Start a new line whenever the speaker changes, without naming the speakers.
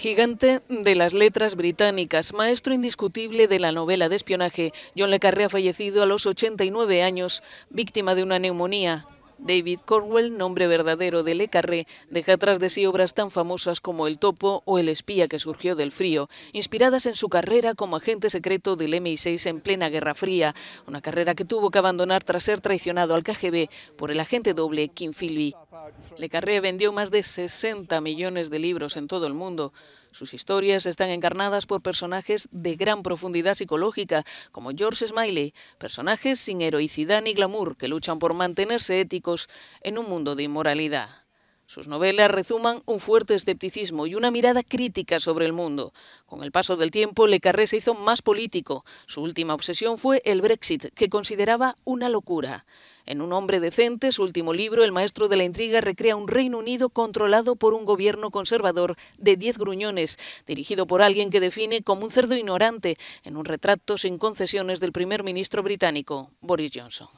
Gigante de las letras británicas, maestro indiscutible de la novela de espionaje, John Le Carré ha fallecido a los 89 años, víctima de una neumonía. David Cornwell, nombre verdadero de Le Carré, deja atrás de sí obras tan famosas como El topo o El espía que surgió del frío, inspiradas en su carrera como agente secreto del MI6 en plena Guerra Fría, una carrera que tuvo que abandonar tras ser traicionado al KGB por el agente doble Kim Philby. Le Carré vendió más de 60 millones de libros en todo el mundo. Sus historias están encarnadas por personajes de gran profundidad psicológica, como George Smiley, personajes sin heroicidad ni glamour que luchan por mantenerse éticos en un mundo de inmoralidad. Sus novelas rezuman un fuerte escepticismo y una mirada crítica sobre el mundo. Con el paso del tiempo, Le Carré se hizo más político. Su última obsesión fue el Brexit, que consideraba una locura. En Un hombre decente, su último libro, El maestro de la intriga recrea un Reino Unido controlado por un gobierno conservador de diez gruñones, dirigido por alguien que define como un cerdo ignorante, en un retrato sin concesiones del primer ministro británico, Boris Johnson.